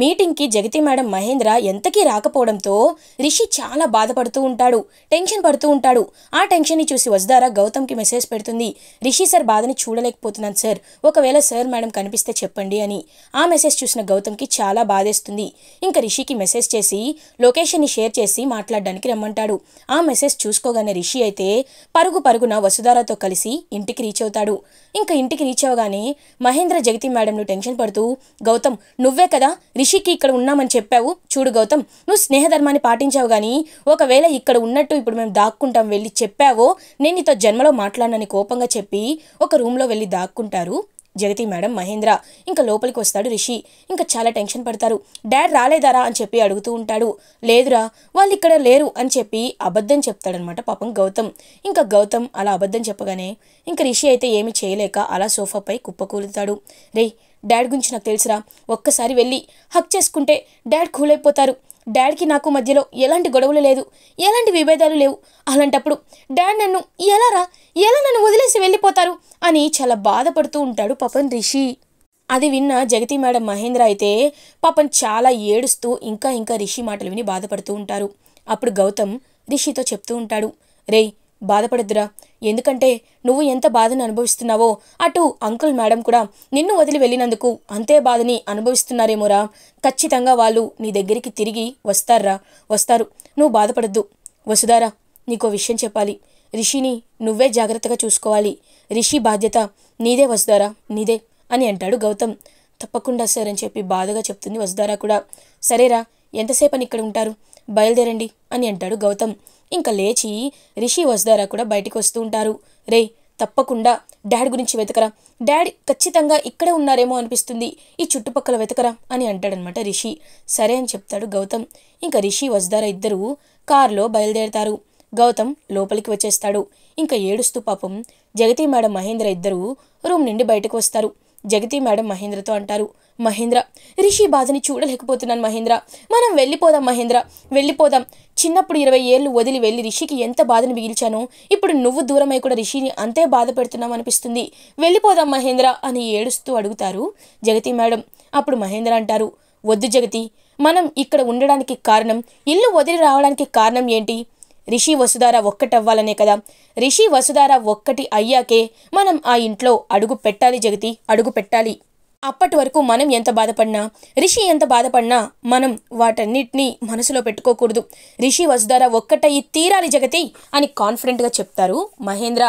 మీటింగ్కి జగతి మేడం మహేంద్ర ఎంతకీ రాకపోవడంతో రిషి చాలా బాధపడుతూ ఉంటాడు టెన్షన్ పడుతూ ఉంటాడు ఆ టెన్షన్ని చూసి వసుదారా గౌతమ్కి మెసేజ్ పెడుతుంది రిషి సార్ బాధని చూడలేకపోతున్నాను సార్ ఒకవేళ సార్ మేడం కనిపిస్తే చెప్పండి అని ఆ మెసేజ్ చూసిన గౌతమ్కి చాలా బాధేస్తుంది ఇంకా రిషికి మెసేజ్ చేసి లొకేషన్ని షేర్ చేసి మాట్లాడడానికి రమ్మంటాడు ఆ మెసేజ్ చూసుకోగానే రిషి అయితే పరుగు పరుగున వసుధారాతో కలిసి ఇంటికి రీచ్ అవుతాడు ఇంకా ఇంటికి రీచ్ అవగానే మహేంద్ర జగతి మేడంను టెన్షన్ పడుతూ గౌతమ్ నువ్వే కదా రిషికి ఇక్కడ ఉన్నామని చెప్పావు చూడు గౌతమ్ నువ్వు స్నేహధర్మాన్ని పాటించావు కానీ ఒకవేళ ఇక్కడ ఉన్నట్టు ఇప్పుడు మేము దాక్కుంటాం వెళ్ళి చెప్పావో నేను నీతో జన్మలో మాట్లాడనని కోపంగా చెప్పి ఒక రూమ్లో వెళ్ళి దాక్కుంటారు జగతి మేడం మహేంద్ర ఇంకా లోపలికి వస్తాడు రిషి ఇంకా చాలా టెన్షన్ పడతారు డాడ్ రాలేదారా అని చెప్పి అడుగుతూ ఉంటాడు లేదురా వాళ్ళు ఇక్కడ లేరు అని చెప్పి అబద్ధం చెప్తాడనమాట పాపం గౌతమ్ ఇంకా గౌతమ్ అలా అబద్ధం చెప్పగానే ఇంకా రిషి అయితే ఏమి చేయలేక అలా సోఫాపై కుప్పకూలుతాడు రే డాడ్ గురించి నాకు తెలుసురా ఒక్కసారి వెళ్ళి హక్ చేసుకుంటే డాడ్ కూలైపోతారు డాడ్కి నాకు మధ్యలో ఎలాంటి గొడవలు లేదు ఎలాంటి విభేదాలు లేవు అలాంటప్పుడు డాడ్ నన్ను ఎలారా ఎలా నన్ను వదిలేసి వెళ్ళిపోతారు అని చాలా బాధపడుతూ ఉంటాడు పపన్ రిషి అది విన్న జగతి మేడం మహేంద్ర అయితే పాపం చాలా ఏడుస్తూ ఇంకా ఇంకా రిషి మాటలు విని బాధపడుతూ ఉంటారు అప్పుడు గౌతమ్ రిషితో చెప్తూ ఉంటాడు రేయ్ బాధపడద్దురా ఎందుకంటే నువ్వు ఎంత బాధను అనుభవిస్తున్నావో అటు అంకుల్ మేడం కూడా నిన్ను వదిలి వెళ్ళినందుకు అంతే బాధని అనుభవిస్తున్నారేమోరా ఖచ్చితంగా వాళ్ళు నీ దగ్గరికి తిరిగి వస్తారా వస్తారు నువ్వు బాధపడద్దు వసుదారా నీకో విషయం చెప్పాలి రిషిని నువ్వే జాగ్రత్తగా చూసుకోవాలి రిషి బాధ్యత నీదే వసుదారా నీదే అని అంటాడు గౌతమ్ తప్పకుండా సార్ అని చెప్పి బాధగా చెప్తుంది వసుదారా కూడా సరేరా ఎంతసేపు అని ఇక్కడ ఉంటారు బయలుదేరండి అని అంటాడు గౌతమ్ ఇంకా లేచి రిషి వస్దారా కూడా బయటికి వస్తూ ఉంటారు రే తప్పకుండా డాడ్ గురించి వెతకరా డాడ్ ఖచ్చితంగా ఇక్కడే ఉన్నారేమో అనిపిస్తుంది ఈ చుట్టుపక్కల వెతకరా అని అంటాడనమాట రిషి సరే అని చెప్తాడు గౌతమ్ ఇంకా రిషి వస్దారా ఇద్దరూ కారులో బయలుదేరతారు గౌతమ్ లోపలికి వచ్చేస్తాడు ఇంకా ఏడుస్తూ పాపం జగతి మేడం మహేంద్ర ఇద్దరూ రూమ్ నుండి బయటకు వస్తారు జగతి మేడం మహేంద్రతో అంటారు మహేంద్ర రిషి బాధని చూడలేకపోతున్నాను మహేంద్ర మనం వెళ్ళిపోదాం మహేంద్ర వెళ్ళిపోదాం చిన్నప్పుడు ఇరవై ఏళ్ళు వదిలి వెళ్ళి రిషికి ఎంత బాధను మిగిల్చానో ఇప్పుడు నువ్వు దూరమై కూడా రిషిని అంతే బాధ పెడుతున్నావు అనిపిస్తుంది వెళ్ళిపోదాం మహేంద్ర అని ఏడుస్తూ అడుగుతారు జగతి మేడం అప్పుడు మహేంద్ర అంటారు వద్దు జగతి మనం ఇక్కడ ఉండడానికి కారణం ఇల్లు వదిలి రావడానికి కారణం ఏంటి రిషి వసుధార ఒక్కటవ్వాలనే కదా రిషి వసుధార ఒక్కటి అయ్యాకే మనం ఆ ఇంట్లో అడుగు పెట్టాలి జగతి అడుగు పెట్టాలి అప్పటి వరకు మనం ఎంత బాధపడినా రిషి ఎంత బాధపడినా మనం వాటన్నిటినీ మనసులో పెట్టుకోకూడదు రిషి వసుధార ఈ తీరాలి జగతి అని కాన్ఫిడెంట్గా చెప్తారు మహేంద్ర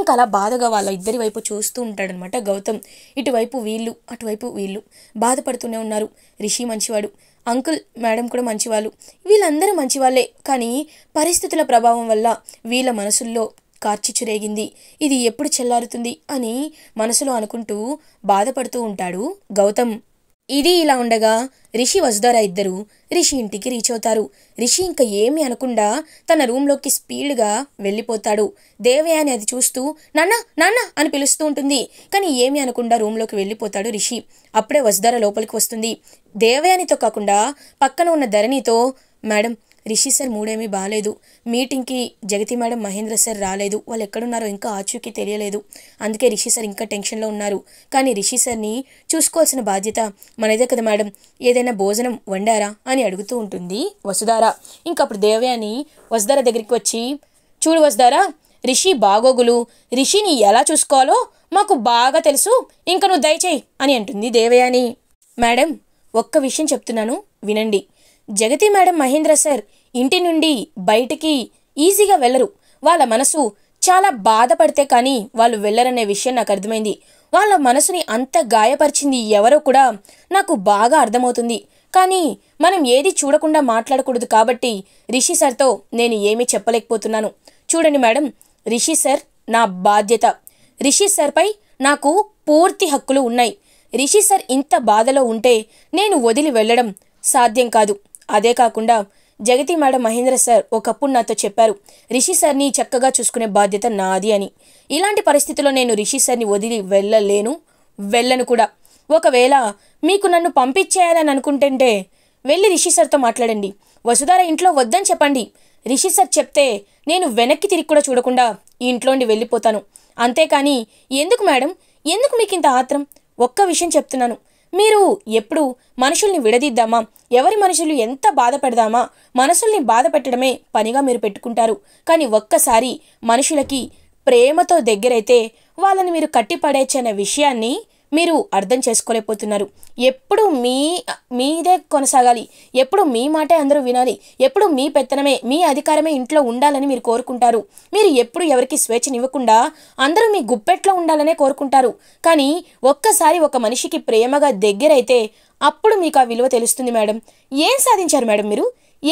ఇంకా అలా బాధగా వాళ్ళ ఇద్దరి వైపు చూస్తూ ఉంటాడనమాట గౌతమ్ ఇటువైపు వీళ్ళు అటువైపు వీళ్ళు బాధపడుతూనే ఉన్నారు రిషి మంచివాడు అంకుల్ మేడం కూడా మంచివాళ్ళు వీళ్ళందరూ మంచివాళ్ళే కానీ పరిస్థితుల ప్రభావం వల్ల వీళ్ళ మనసుల్లో కార్చిచ్చురేగింది ఇది ఎప్పుడు చెల్లారుతుంది అని మనసులో అనుకుంటూ బాధపడుతూ ఉంటాడు గౌతమ్ ఇది ఇలా ఉండగా రిషి వసుధారా ఇద్దరు రిషి ఇంటికి రీచ్ అవుతారు రిషి ఇంకా ఏమి అనకుండా తన రూంలోకి స్పీడ్గా వెళ్ళిపోతాడు దేవయ అని అది చూస్తూ నాన్న నాన్న అని పిలుస్తూ ఉంటుంది కానీ ఏమి అనకుండా రూంలోకి వెళ్ళిపోతాడు రిషి అప్పుడే వసుధార లోపలికి వస్తుంది దేవయానితో కాకుండా పక్కన ఉన్న ధరణితో మేడం రిషి సార్ మూడేమీ బాగాలేదు మీటింగ్కి జగతి మేడం మహేంద్ర సార్ రాలేదు వాళ్ళు ఎక్కడున్నారో ఇంకా ఆచూకీ తెలియలేదు అందుకే రిషి సార్ ఇంకా టెన్షన్లో ఉన్నారు కానీ రిషి సార్ని చూసుకోవాల్సిన బాధ్యత మనదే కదా మేడం ఏదైనా భోజనం వండారా అని అడుగుతూ ఉంటుంది వసుధార ఇంకప్పుడు దేవయాని వసుధార దగ్గరికి వచ్చి చూడు వసుధారా రిషి బాగోగులు రిషిని ఎలా చూసుకోవాలో మాకు బాగా తెలుసు ఇంకా నువ్వు దయచేయి అని అంటుంది దేవయాని మేడం ఒక్క విషయం చెప్తున్నాను వినండి జగతి మేడం మహేంద్ర సార్ ఇంటి నుండి బయటికి ఈజీగా వెళ్ళరు వాళ్ళ మనసు చాలా బాధపడితే కానీ వాళ్ళు వెళ్ళరనే విషయం నాకు అర్థమైంది వాళ్ళ మనసుని అంత గాయపరిచింది ఎవరో కూడా నాకు బాగా అర్థమవుతుంది కానీ మనం ఏది చూడకుండా మాట్లాడకూడదు కాబట్టి రిషి సార్తో నేను ఏమీ చెప్పలేకపోతున్నాను చూడండి మేడం రిషి సార్ నా బాధ్యత రిషి సార్పై నాకు పూర్తి హక్కులు ఉన్నాయి రిషి సార్ ఇంత బాధలో ఉంటే నేను వదిలి వెళ్ళడం సాధ్యం కాదు అదే కాకుండా జగతి మేడం మహేంద్ర సార్ ఒకప్పుడు నాతో చెప్పారు రిషి సార్ని చక్కగా చూసుకునే బాధ్యత నాది అని ఇలాంటి పరిస్థితిలో నేను రిషి సార్ని వదిలి వెళ్ళలేను వెళ్ళను కూడా ఒకవేళ మీకు నన్ను పంపించేయాలని అనుకుంటుంటే వెళ్ళి రిషి సార్తో మాట్లాడండి వసుధార ఇంట్లో వద్దని చెప్పండి రిషి సార్ చెప్తే నేను వెనక్కి తిరిగి కూడా చూడకుండా ఈ ఇంట్లోండి వెళ్ళిపోతాను అంతేకాని ఎందుకు మేడం ఎందుకు మీకు ఇంత ఆత్రం ఒక్క విషయం చెప్తున్నాను మీరు ఎప్పుడు మనుషుల్ని విడదీద్దామా ఎవరి మనుషులు ఎంత బాధ పెడదామా మనసుల్ని బాధ పెట్టడమే పనిగా మీరు పెట్టుకుంటారు కానీ ఒక్కసారి మనుషులకి ప్రేమతో దగ్గరైతే వాళ్ళని మీరు కట్టిపడేచ్చనే విషయాన్ని మీరు అర్థం చేసుకోలేకపోతున్నారు ఎప్పుడు మీ మీదే కొనసాగాలి ఎప్పుడు మీ మాటే అందరూ వినాలి ఎప్పుడు మీ పెత్తనమే మీ అధికారమే ఇంట్లో ఉండాలని మీరు కోరుకుంటారు మీరు ఎప్పుడు ఎవరికి స్వేచ్ఛనివ్వకుండా అందరూ మీ గుప్పెట్లో ఉండాలనే కోరుకుంటారు కానీ ఒక్కసారి ఒక మనిషికి ప్రేమగా దగ్గరైతే అప్పుడు మీకు ఆ విలువ తెలుస్తుంది మేడం ఏం సాధించారు మేడం మీరు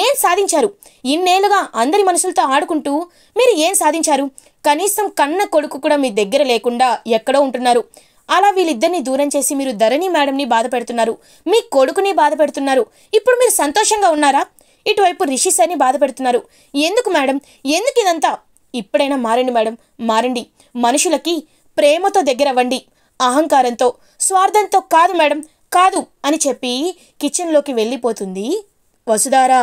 ఏం సాధించారు ఇన్నేళ్ళుగా అందరి మనసులతో ఆడుకుంటూ మీరు ఏం సాధించారు కనీసం కన్న కొడుకు కూడా మీ దగ్గర లేకుండా ఎక్కడో ఉంటున్నారు అలా వీళ్ళిద్దరిని దూరం చేసి మీరు ధరణి మేడంని బాధ పెడుతున్నారు మీ కొడుకుని బాధ పెడుతున్నారు ఇప్పుడు మీరు సంతోషంగా ఉన్నారా ఇటువైపు రిషి సార్ని బాధ పెడుతున్నారు ఎందుకు మేడం ఎందుకు ఇదంతా ఇప్పుడైనా మారండి మేడం మారండి మనుషులకి ప్రేమతో దగ్గర అవ్వండి అహంకారంతో స్వార్థంతో కాదు మేడం కాదు అని చెప్పి కిచెన్లోకి వెళ్ళిపోతుంది వసుధారా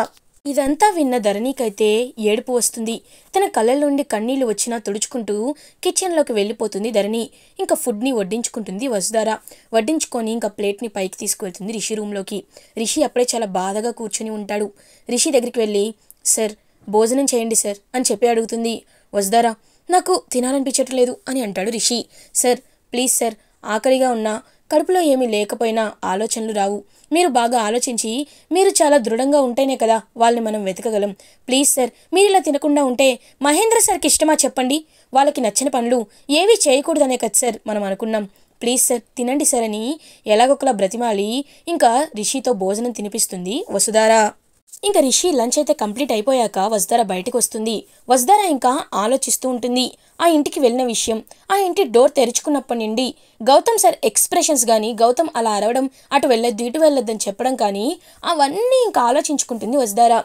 ఇదంతా విన్న ధరణికైతే ఏడుపు వస్తుంది తన కళ్ళ నుండి కన్నీళ్లు వచ్చినా తుడుచుకుంటూ కిచెన్లోకి వెళ్ళిపోతుంది ధరణి ఇంకా ఫుడ్ని వడ్డించుకుంటుంది వసుధార వడ్డించుకొని ఇంకా ప్లేట్ని పైకి తీసుకువెళ్తుంది రిషి రూమ్లోకి రిషి అప్పుడే చాలా బాధగా కూర్చొని ఉంటాడు రిషి దగ్గరికి వెళ్ళి సార్ భోజనం చేయండి సార్ అని చెప్పి అడుగుతుంది వసుధార నాకు తినాలనిపించట్లేదు అని అంటాడు రిషి సార్ ప్లీజ్ సార్ ఆకలిగా ఉన్నా కడుపులో ఏమీ లేకపోయినా ఆలోచనలు రావు మీరు బాగా ఆలోచించి మీరు చాలా దృఢంగా ఉంటేనే కదా వాళ్ళని మనం వెతకగలం ప్లీజ్ సార్ మీరు ఇలా తినకుండా ఉంటే మహేంద్ర సార్కి ఇష్టమా చెప్పండి వాళ్ళకి నచ్చిన పనులు ఏవీ చేయకూడదనే కదా సార్ మనం అనుకున్నాం ప్లీజ్ సార్ తినండి సార్ అని ఎలాగొకలా బ్రతిమాలి ఇంకా రిషితో భోజనం తినిపిస్తుంది వసుధారా ఇంకా రిషి లంచ్ అయితే కంప్లీట్ అయిపోయాక వసుధార బయటకు వస్తుంది వసుధార ఇంకా ఆలోచిస్తూ ఉంటుంది ఆ ఇంటికి వెళ్ళిన విషయం ఆ ఇంటి డోర్ తెరుచుకున్నప్పటి నుండి గౌతమ్ సార్ ఎక్స్ప్రెషన్స్ కానీ గౌతమ్ అలా అరవడం అటు వెళ్ళొద్దు ఇటు వెళ్ళొద్దని చెప్పడం కానీ అవన్నీ ఇంకా ఆలోచించుకుంటుంది వసుదారా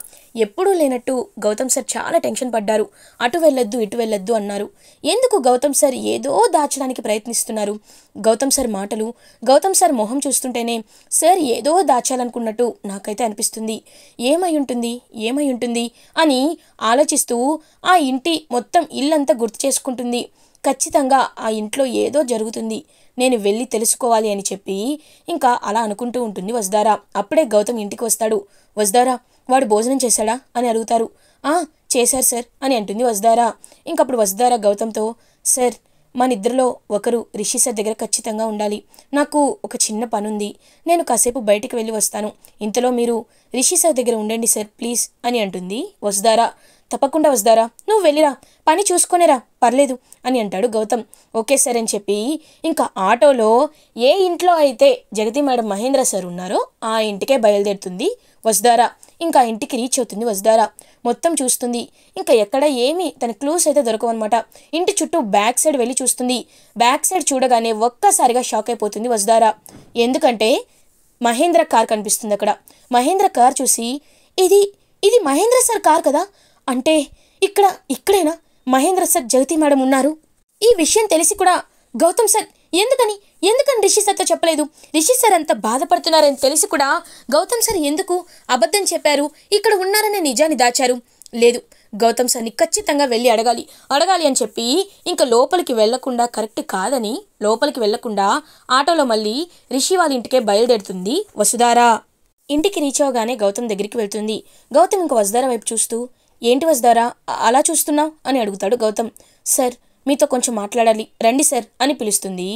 ఎప్పుడూ లేనట్టు గౌతమ్ సార్ చాలా టెన్షన్ పడ్డారు అటు వెళ్ళొద్దు ఇటు వెళ్ళొద్దు అన్నారు ఎందుకు గౌతమ్ సార్ ఏదో దాచడానికి ప్రయత్నిస్తున్నారు గౌతమ్ సార్ మాటలు గౌతమ్ సార్ మొహం చూస్తుంటేనే సార్ ఏదో దాచాలనుకున్నట్టు నాకైతే అనిపిస్తుంది ఏమై ఉంటుంది ఏమై ఉంటుంది అని ఆలోచిస్తూ ఆ ఇంటి మొత్తం ఇల్లంతా గుర్తు చేసుకుంటారు తెలుసుకుంటుంది ఖచ్చితంగా ఆ ఇంట్లో ఏదో జరుగుతుంది నేను వెళ్ళి తెలుసుకోవాలి అని చెప్పి ఇంకా అలా అనుకుంటూ ఉంటుంది వజదారా అప్పుడే గౌతమ్ ఇంటికి వస్తాడు వజదారా వాడు భోజనం చేశాడా అని అడుగుతారు ఆ చేశారు సార్ అని అంటుంది ఇంక ఇంకప్పుడు వజదారా గౌతమ్తో సార్ మన ఇద్దరిలో ఒకరు రిషి సార్ దగ్గర ఖచ్చితంగా ఉండాలి నాకు ఒక చిన్న పని ఉంది నేను కాసేపు బయటికి వెళ్ళి వస్తాను ఇంతలో మీరు రిషి సార్ దగ్గర ఉండండి సార్ ప్లీజ్ అని అంటుంది వసుదారా తప్పకుండా వస్తారా నువ్వు వెళ్ళిరా పని చూసుకొనిరా పర్లేదు అని అంటాడు గౌతమ్ ఓకే సార్ అని చెప్పి ఇంకా ఆటోలో ఏ ఇంట్లో అయితే జగతి మేడం మహేంద్ర సార్ ఉన్నారో ఆ ఇంటికే బయలుదేరుతుంది వస్తారా ఇంకా ఇంటికి రీచ్ అవుతుంది వస్తారా మొత్తం చూస్తుంది ఇంకా ఎక్కడ ఏమీ తన క్లూస్ అయితే దొరకవన్నమాట ఇంటి చుట్టూ బ్యాక్ సైడ్ వెళ్ళి చూస్తుంది బ్యాక్ సైడ్ చూడగానే ఒక్కసారిగా షాక్ అయిపోతుంది వస్తారా ఎందుకంటే మహేంద్ర కార్ కనిపిస్తుంది అక్కడ మహేంద్ర కార్ చూసి ఇది ఇది మహేంద్ర సార్ కార్ కదా అంటే ఇక్కడ ఇక్కడేనా మహేంద్ర సార్ జగతి మేడం ఉన్నారు ఈ విషయం తెలిసి కూడా గౌతమ్ సార్ ఎందుకని ఎందుకని రిషి సార్తో చెప్పలేదు రిషి సార్ అంత బాధపడుతున్నారని తెలిసి కూడా గౌతమ్ సార్ ఎందుకు అబద్ధం చెప్పారు ఇక్కడ ఉన్నారనే నిజాన్ని దాచారు లేదు గౌతమ్ సార్ని ఖచ్చితంగా వెళ్ళి అడగాలి అడగాలి అని చెప్పి ఇంకా లోపలికి వెళ్లకుండా కరెక్ట్ కాదని లోపలికి వెళ్లకుండా ఆటోలో మళ్ళీ రిషి వాళ్ళ ఇంటికే బయలుదేరుతుంది వసుధారా ఇంటికి రీచ్ అవగానే గౌతమ్ దగ్గరికి వెళ్తుంది గౌతమ్ ఇంకా వసుధార వైపు చూస్తూ ఏంటి వసుధారా అలా చూస్తున్నా అని అడుగుతాడు గౌతమ్ సార్ మీతో కొంచెం మాట్లాడాలి రండి సార్ అని పిలుస్తుంది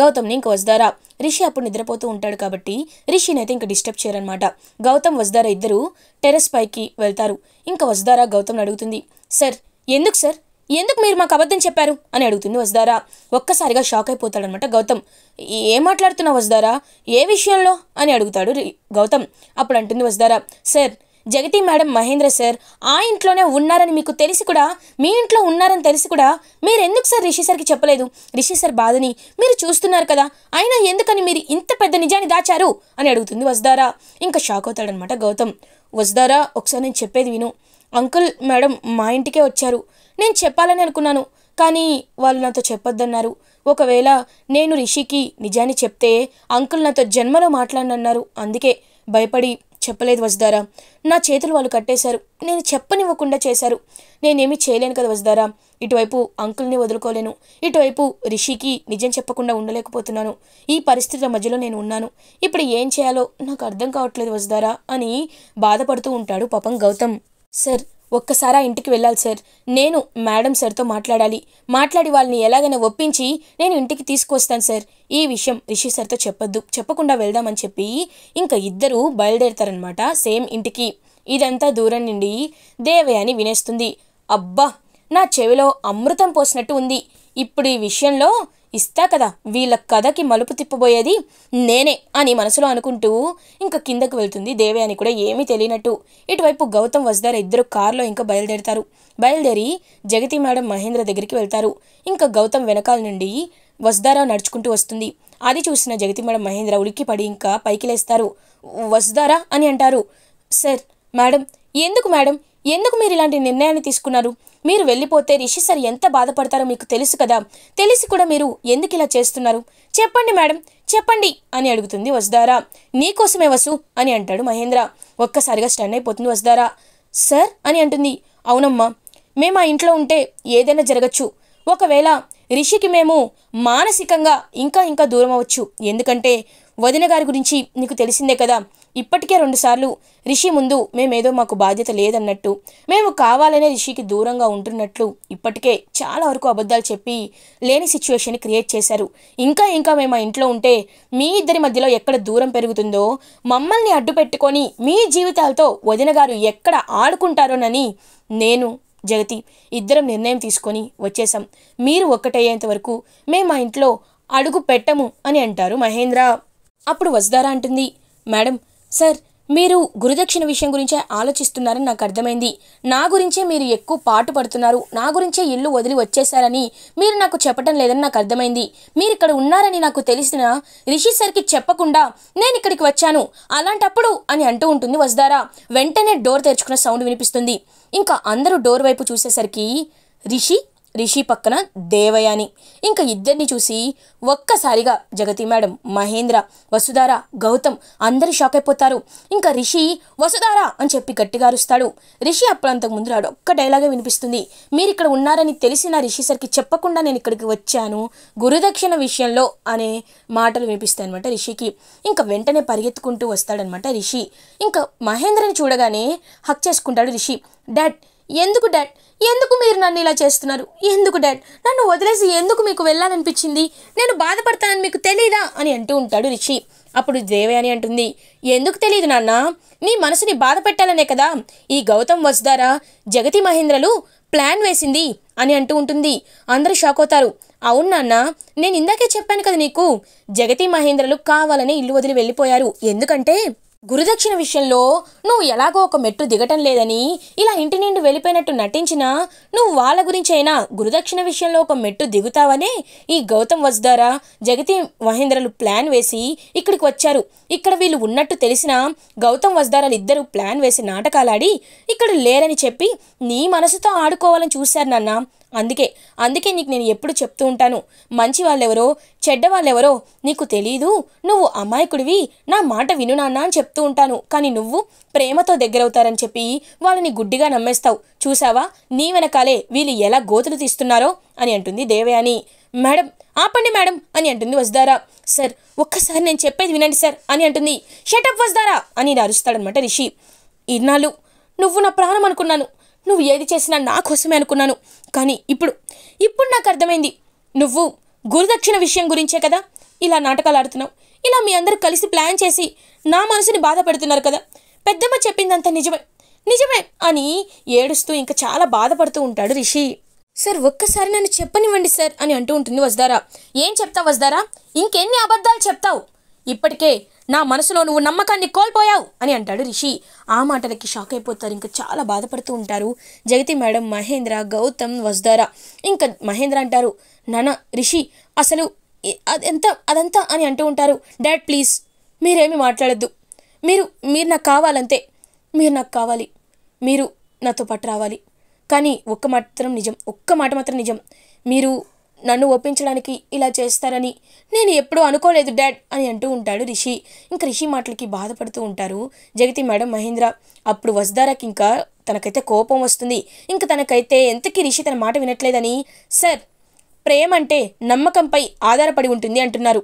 గౌతమ్ని ఇంక వస్దారా రిషి అప్పుడు నిద్రపోతూ ఉంటాడు కాబట్టి రిషిని అయితే ఇంక డిస్టర్బ్ చేయరనమాట గౌతమ్ వస్దారా ఇద్దరు టెరెస్ పైకి వెళ్తారు ఇంకా వస్దారా గౌతమ్ని అడుగుతుంది సార్ ఎందుకు సార్ ఎందుకు మీరు మాకు అబద్ధం చెప్పారు అని అడుగుతుంది వస్దారా ఒక్కసారిగా షాక్ అయిపోతాడనమాట గౌతమ్ ఏం మాట్లాడుతున్నావు వస్దారా ఏ విషయంలో అని అడుగుతాడు గౌతమ్ అప్పుడు అంటుంది Vasudhara sir Jagathi madam Mahendra sir ఆ ఇంట్లోనే ఉన్నారని మీకు తెలిసి కూడా మీ ఇంట్లో ఉన్నారని తెలిసి కూడా మీరు ఎందుకు సార్ రిషి సార్కి చెప్పలేదు రిషి సార్ బాధని మీరు చూస్తున్నారు కదా అయినా ఎందుకని మీరు ఇంత పెద్ద నిజాన్ని దాచారు అని అడుగుతుంది వసుదారా ఇంకా షాక్ అవుతాడనమాట గౌతమ్ వస్దారా ఒకసారి నేను చెప్పేది విను అంకుల్ మేడం మా ఇంటికే వచ్చారు నేను చెప్పాలని అనుకున్నాను కానీ వాళ్ళు నాతో చెప్పొద్దన్నారు ఒకవేళ నేను రిషికి నిజాన్ని చెప్తే అంకుల్ నాతో జన్మలో మాట్లాడనన్నారు అందుకే భయపడి చెప్పలేదు వజదారా నా చేతులు వాళ్ళు కట్టేశారు నేను చెప్పనివ్వకుండా చేశారు నేనేమీ చేయలేను కదా వజదారా ఇటువైపు అంకుల్ని వదులుకోలేను ఇటువైపు రిషికి నిజం చెప్పకుండా ఉండలేకపోతున్నాను ఈ పరిస్థితుల మధ్యలో నేను ఉన్నాను ఇప్పుడు ఏం చేయాలో నాకు అర్థం కావట్లేదు వజదారా అని బాధపడుతూ ఉంటాడు పాపం గౌతమ్ సార్ ఒక్కసారి ఆ ఇంటికి వెళ్ళాలి సార్ నేను మేడం సార్తో మాట్లాడాలి మాట్లాడి వాళ్ళని ఎలాగైనా ఒప్పించి నేను ఇంటికి తీసుకొస్తాను సార్ ఈ విషయం రిషి సార్తో చెప్పొద్దు చెప్పకుండా వెళ్దామని చెప్పి ఇంకా ఇద్దరూ బయలుదేరతారనమాట సేమ్ ఇంటికి ఇదంతా దూరం నుండి దేవయాని వినేస్తుంది అబ్బా నా చెవిలో అమృతం పోసినట్టు ఉంది ఇప్పుడు ఈ విషయంలో ఇస్తా కదా వీళ్ళ కథకి మలుపు తిప్పబోయేది నేనే అని మనసులో అనుకుంటూ ఇంకా కిందకు వెళ్తుంది దేవే అని కూడా ఏమీ తెలియనట్టు ఇటువైపు గౌతమ్ వజ్దార్ ఇద్దరు కారులో ఇంకా బయలుదేరుతారు బయలుదేరి జగతి మేడం మహేంద్ర దగ్గరికి వెళ్తారు ఇంకా గౌతమ్ వెనకాల నుండి వజ్దారా నడుచుకుంటూ వస్తుంది అది చూసిన జగతి మేడం మహేంద్ర ఉలిక్కి పడి ఇంకా పైకి లేస్తారు వస్దారా అని అంటారు సార్ మేడం ఎందుకు మేడం ఎందుకు మీరు ఇలాంటి నిర్ణయాన్ని తీసుకున్నారు మీరు వెళ్ళిపోతే రిషి సార్ ఎంత బాధపడతారో మీకు తెలుసు కదా తెలిసి కూడా మీరు ఎందుకు ఇలా చేస్తున్నారు చెప్పండి మేడం చెప్పండి అని అడుగుతుంది వసుదారా నీకోసమే వసు అని అంటాడు మహేంద్ర ఒక్కసారిగా స్టన్ అయిపోతుంది వసుదారా సార్ అని అంటుంది అవునమ్మా మేము ఆ ఇంట్లో ఉంటే ఏదైనా జరగచ్చు ఒకవేళ రిషికి మేము మానసికంగా ఇంకా ఇంకా దూరం అవ్వచ్చు ఎందుకంటే వదిన గారి గురించి నీకు తెలిసిందే కదా ఇప్పటికే రెండుసార్లు రిషి ముందు మేమేదో మాకు బాధ్యత లేదన్నట్టు మేము కావాలనే రిషికి దూరంగా ఉంటున్నట్లు ఇప్పటికే చాలా వరకు అబద్ధాలు చెప్పి లేని సిచ్యువేషన్ క్రియేట్ చేశారు ఇంకా ఇంకా మేము ఇంట్లో ఉంటే మీ ఇద్దరి మధ్యలో ఎక్కడ దూరం పెరుగుతుందో మమ్మల్ని అడ్డు పెట్టుకొని మీ జీవితాలతో వదిన ఎక్కడ ఆడుకుంటారోనని నేను జగతి ఇద్దరం నిర్ణయం తీసుకొని వచ్చేసాం మీరు ఒక్కటయ్యేంత వరకు మేము మా ఇంట్లో అడుగు పెట్టము అని అంటారు మహేంద్ర అప్పుడు వసుధారా అంటుంది మేడం సార్ మీరు గురుదక్షిణ విషయం గురించే ఆలోచిస్తున్నారని నాకు అర్థమైంది నా గురించే మీరు ఎక్కువ పాటు పడుతున్నారు నా గురించే ఇల్లు వదిలి వచ్చేశారని మీరు నాకు చెప్పటం లేదని నాకు అర్థమైంది మీరు ఇక్కడ ఉన్నారని నాకు తెలిసిన రిషి సార్కి చెప్పకుండా నేను ఇక్కడికి వచ్చాను అలాంటప్పుడు అని అంటూ ఉంటుంది వస్తారా వెంటనే డోర్ తెరుచుకున్న సౌండ్ వినిపిస్తుంది ఇంకా అందరూ డోర్ వైపు చూసేసరికి రిషి రిషి పక్కన దేవయాని ఇంకా ఇద్దరిని చూసి ఒక్కసారిగా జగతి మేడం మహేంద్ర వసుధార గౌతమ్ అందరు షాక్ అయిపోతారు ఇంకా రిషి వసుధార అని చెప్పి గట్టిగా అరుస్తాడు రిషి అప్పుడంతకు ముందు రాడు ఒక్క డైలాగే వినిపిస్తుంది మీరు ఇక్కడ ఉన్నారని తెలిసిన రిషి సరికి చెప్పకుండా నేను ఇక్కడికి వచ్చాను గురుదక్షిణ విషయంలో అనే మాటలు వినిపిస్తాయి అనమాట రిషికి ఇంకా వెంటనే పరిగెత్తుకుంటూ వస్తాడనమాట రిషి ఇంకా మహేంద్రని చూడగానే హక్ చేసుకుంటాడు రిషి డాడ్ ఎందుకు డాడ్ ఎందుకు మీరు నన్ను ఇలా చేస్తున్నారు ఎందుకు డాడ్ నన్ను వదిలేసి ఎందుకు మీకు వెళ్ళాలనిపించింది నేను బాధపడతానని మీకు తెలీదా అని అంటూ ఉంటాడు రిషి అప్పుడు దేవయాని అంటుంది ఎందుకు తెలియదు నాన్న నీ మనసుని బాధ పెట్టాలనే కదా ఈ గౌతమ్ వసుదారా జగతి మహేంద్రలు ప్లాన్ వేసింది అని అంటూ ఉంటుంది అందరూ షాక్ అవుతారు అవును నాన్న నేను ఇందాకే చెప్పాను కదా నీకు జగతి మహేంద్రలు కావాలని ఇల్లు వదిలి వెళ్ళిపోయారు ఎందుకంటే గురుదక్షిణ విషయంలో నువ్వు ఎలాగో ఒక మెట్టు దిగటం లేదని ఇలా ఇంటి నుండి వెళ్ళిపోయినట్టు నటించినా నువ్వు వాళ్ళ గురించైనా గురుదక్షిణ విషయంలో ఒక మెట్టు దిగుతావనే ఈ గౌతమ్ వజ్దారా జగతి మహేంద్రలు ప్లాన్ వేసి ఇక్కడికి వచ్చారు ఇక్కడ వీళ్ళు ఉన్నట్టు తెలిసిన గౌతమ్ వజ్దారాలు ఇద్దరు ప్లాన్ వేసి నాటకాలాడి ఇక్కడ లేరని చెప్పి నీ మనసుతో ఆడుకోవాలని చూశారు నాన్న అందుకే అందుకే నీకు నేను ఎప్పుడు చెప్తూ ఉంటాను మంచి వాళ్ళెవరో చెడ్డ వాళ్ళెవరో నీకు తెలీదు నువ్వు అమాయకుడివి నా మాట విను నాన్న అని చెప్తూ ఉంటాను కానీ నువ్వు ప్రేమతో దగ్గరవుతారని చెప్పి వాళ్ళని గుడ్డిగా నమ్మేస్తావు చూసావా నీ వెనకాలే వీళ్ళు ఎలా గోతులు తీస్తున్నారో అని అంటుంది దేవయాని మేడం ఆపండి మేడం అని అంటుంది వసుదారా సార్ ఒక్కసారి నేను చెప్పేది వినండి సార్ అని అంటుంది షటప్ వసుదారా అని అరుస్తాడనమాట రిషి ఇన్నాళ్ళు నువ్వు నా ప్రాణం అనుకున్నాను నువ్వు ఏది చేసినా నా కోసమే అనుకున్నాను కానీ ఇప్పుడు ఇప్పుడు నాకు అర్థమైంది నువ్వు గురుదక్షిణ విషయం గురించే కదా ఇలా నాటకాలు ఆడుతున్నావు ఇలా మీ అందరూ కలిసి ప్లాన్ చేసి నా మనసుని బాధ పెడుతున్నారు కదా పెద్దమ్మ చెప్పిందంత నిజమే నిజమే అని ఏడుస్తూ ఇంకా చాలా బాధపడుతూ ఉంటాడు రిషి సార్ ఒక్కసారి నన్ను చెప్పనివ్వండి సార్ అని అంటూ ఉంటుంది వజదారా ఏం చెప్తావు వజదారా ఇంకెన్ని అబద్ధాలు చెప్తావు ఇప్పటికే నా మనసులో నువ్వు నమ్మకాన్ని కోల్పోయావు అని అంటాడు రిషి ఆ మాటలకి షాక్ అయిపోతారు ఇంకా చాలా బాధపడుతూ ఉంటారు జగతి మేడం మహేంద్ర గౌతమ్ వస్దారా ఇంకా మహేంద్ర అంటారు నన రిషి అసలు అదెంత అదంతా అని అంటూ ఉంటారు డాడ్ ప్లీజ్ మీరేమి మాట్లాడద్దు మీరు మీరు నాకు కావాలంతే మీరు నాకు కావాలి మీరు నాతో పాటు రావాలి కానీ ఒక్క మాత్రం నిజం ఒక్క మాట మాత్రం నిజం మీరు నన్ను ఒప్పించడానికి ఇలా చేస్తారని నేను ఎప్పుడూ అనుకోలేదు డాడ్ అని అంటూ ఉంటాడు రిషి ఇంకా రిషి మాటలకి బాధపడుతూ ఉంటారు జగతి మేడం మహేంద్ర అప్పుడు వస్దారాకి ఇంకా తనకైతే కోపం వస్తుంది ఇంకా తనకైతే ఎంతకీ రిషి తన మాట వినట్లేదని సార్ ప్రేమ అంటే నమ్మకంపై ఆధారపడి ఉంటుంది అంటున్నారు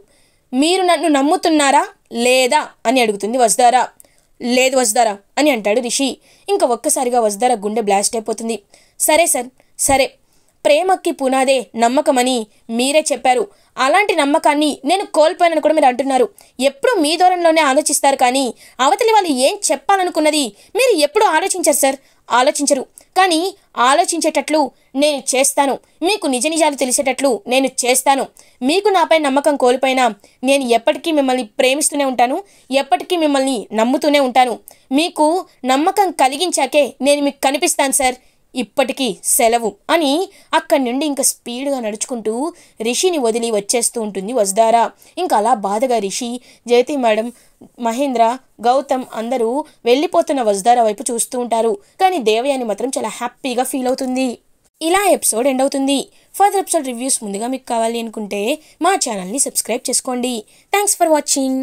మీరు నన్ను నమ్ముతున్నారా లేదా అని అడుగుతుంది వస్దారా లేదు వస్దారా అని అంటాడు రిషి ఇంకా ఒక్కసారిగా వసుధారా గుండె బ్లాస్ట్ అయిపోతుంది సరే సార్ సరే ప్రేమకి పునాదే నమ్మకమని మీరే చెప్పారు అలాంటి నమ్మకాన్ని నేను కోల్పోయానని కూడా మీరు అంటున్నారు ఎప్పుడు మీ దూరంలోనే ఆలోచిస్తారు కానీ అవతలి వాళ్ళు ఏం చెప్పాలనుకున్నది మీరు ఎప్పుడు ఆలోచించారు సార్ ఆలోచించరు కానీ ఆలోచించేటట్లు నేను చేస్తాను మీకు నిజ నిజాలు తెలిసేటట్లు నేను చేస్తాను మీకు నాపై నమ్మకం కోల్పోయినా నేను ఎప్పటికీ మిమ్మల్ని ప్రేమిస్తూనే ఉంటాను ఎప్పటికీ మిమ్మల్ని నమ్ముతూనే ఉంటాను మీకు నమ్మకం కలిగించాకే నేను మీకు కనిపిస్తాను సార్ ఇప్పటికీ సెలవు అని అక్కడి నుండి ఇంకా స్పీడ్గా నడుచుకుంటూ రిషిని వదిలి వచ్చేస్తూ ఉంటుంది వజదారా ఇంకా అలా బాధగా రిషి జయతి మేడం మహేంద్ర గౌతమ్ అందరూ వెళ్ళిపోతున్న వజదారా వైపు చూస్తూ ఉంటారు కానీ దేవయాని మాత్రం చాలా హ్యాపీగా ఫీల్ అవుతుంది ఇలా ఎపిసోడ్ ఎండ్ అవుతుంది ఫర్దర్ ఎపిసోడ్ రివ్యూస్ ముందుగా మీకు కావాలి అనుకుంటే మా ఛానల్ని సబ్స్క్రైబ్ చేసుకోండి థ్యాంక్స్ ఫర్ వాచింగ్